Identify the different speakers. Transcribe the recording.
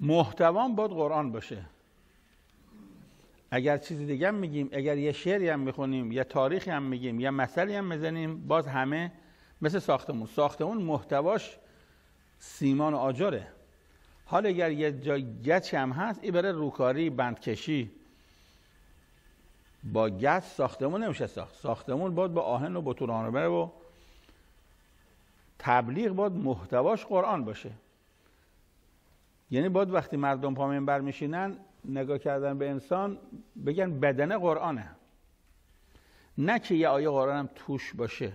Speaker 1: محتوام باید قرآن باشه اگر چیز دیگه هم میگیم اگر یه شعری هم میخونیم یه تاریخی هم میگیم یه مثلی هم میزنیم باز همه مثل ساختمون ساختمون محتواش سیمان و آجره حال اگر یه جای گچ هم هست این برای روکاری بندکشی با گچ ساختمون نمیشه ساخت ساختمون باید با آهن و بتون بره و تبلیغ باید محتواش قرآن باشه یعنی باید وقتی مردم پا منبر میشینن نگاه کردن به انسان بگن بدن قرآنه نه که یه آیه قرآن هم توش باشه